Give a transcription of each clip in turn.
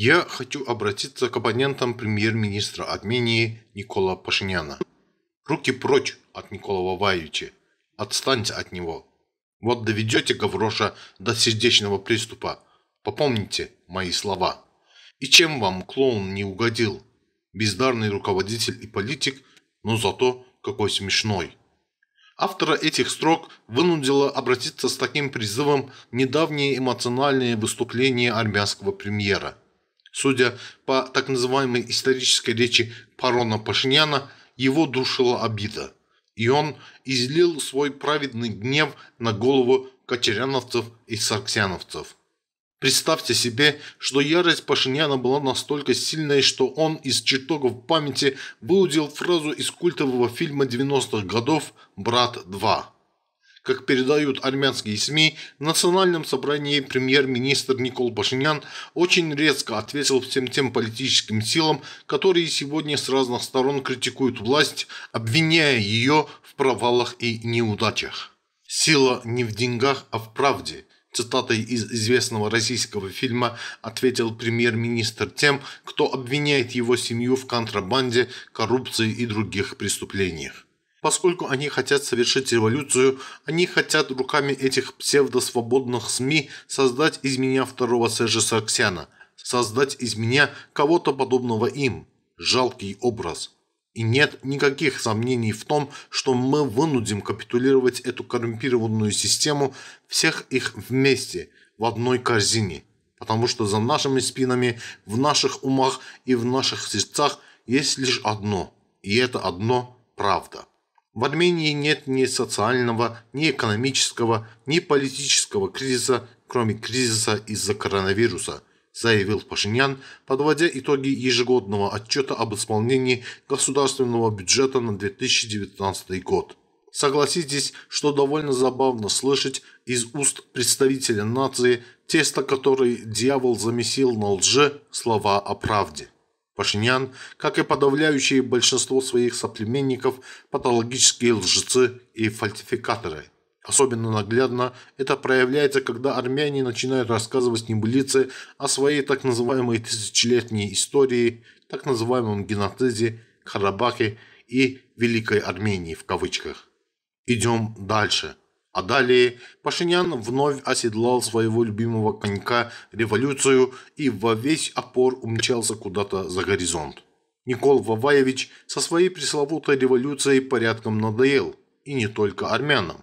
Я хочу обратиться к оппонентам премьер-министра Армении Никола Пашиняна. Руки прочь от Никола Ваваевича. Отстаньте от него. Вот доведете Гавроша до сердечного приступа. Попомните мои слова. И чем вам клоун не угодил? Бездарный руководитель и политик, но зато какой смешной. Автора этих строк вынудило обратиться с таким призывом недавнее эмоциональное выступление армянского премьера – Судя по так называемой исторической речи Парона Пашиняна, его душила обида, и он излил свой праведный гнев на голову катеряновцев и сарксяновцев. Представьте себе, что ярость Пашиняна была настолько сильной, что он из чертогов памяти выудил фразу из культового фильма 90-х годов «Брат 2». Как передают армянские СМИ, в национальном собрании премьер-министр Никол Пашинян очень резко ответил всем тем политическим силам, которые сегодня с разных сторон критикуют власть, обвиняя ее в провалах и неудачах. «Сила не в деньгах, а в правде», цитатой из известного российского фильма ответил премьер-министр тем, кто обвиняет его семью в контрабанде, коррупции и других преступлениях. Поскольку они хотят совершить революцию, они хотят руками этих псевдосвободных СМИ создать из меня второго Сежа Саксяна, создать из меня кого-то подобного им. Жалкий образ. И нет никаких сомнений в том, что мы вынудим капитулировать эту коррумпированную систему всех их вместе, в одной корзине. Потому что за нашими спинами, в наших умах и в наших сердцах есть лишь одно. И это одно – правда. В Армении нет ни социального, ни экономического, ни политического кризиса, кроме кризиса из-за коронавируса, заявил Пашинян, подводя итоги ежегодного отчета об исполнении государственного бюджета на 2019 год. Согласитесь, что довольно забавно слышать из уст представителя нации, тесто, которое дьявол замесил на лже, слова о правде. Пашинян, как и подавляющее большинство своих соплеменников, патологические лжецы и фальсификаторы. Особенно наглядно это проявляется, когда армяне начинают рассказывать небылицы о своей так называемой тысячелетней истории, так называемом геноциде, Карабахе и «Великой Армении» в кавычках. Идем дальше. А далее Пашинян вновь оседлал своего любимого конька революцию и во весь опор умчался куда-то за горизонт. Никол Ваваевич со своей пресловутой революцией порядком надоел, и не только армянам.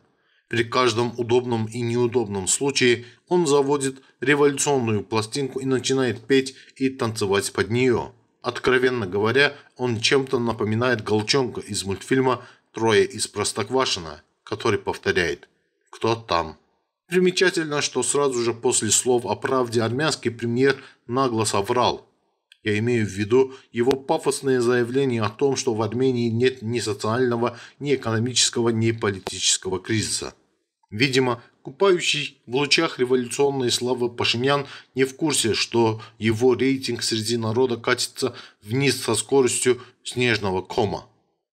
При каждом удобном и неудобном случае он заводит революционную пластинку и начинает петь и танцевать под нее. Откровенно говоря, он чем-то напоминает Голчонка из мультфильма «Трое из Простоквашина», который повторяет – кто там. Примечательно, что сразу же после слов о правде армянский премьер нагло соврал. Я имею в виду его пафосное заявление о том, что в Армении нет ни социального, ни экономического, ни политического кризиса. Видимо, купающий в лучах революционной славы Пашинян не в курсе, что его рейтинг среди народа катится вниз со скоростью снежного кома.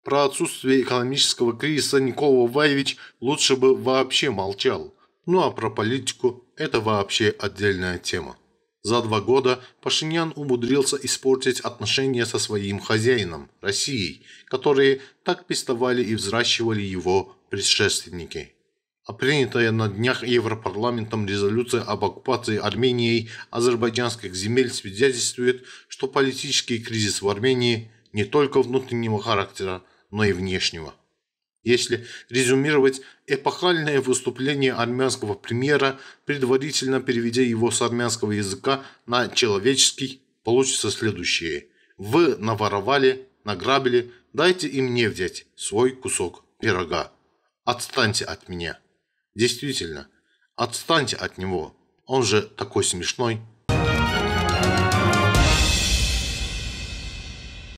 Про отсутствие экономического кризиса Никола Ваевич лучше бы вообще молчал. Ну а про политику – это вообще отдельная тема. За два года Пашинян умудрился испортить отношения со своим хозяином, Россией, которые так пестовали и взращивали его предшественники. А принятая на днях Европарламентом резолюция об оккупации Арменией азербайджанских земель свидетельствует, что политический кризис в Армении не только внутреннего характера, но и внешнего. Если резюмировать эпохальное выступление армянского премьера, предварительно переведя его с армянского языка на человеческий, получится следующее. Вы наворовали, награбили, дайте им не взять свой кусок пирога. Отстаньте от меня. Действительно, отстаньте от него. Он же такой смешной.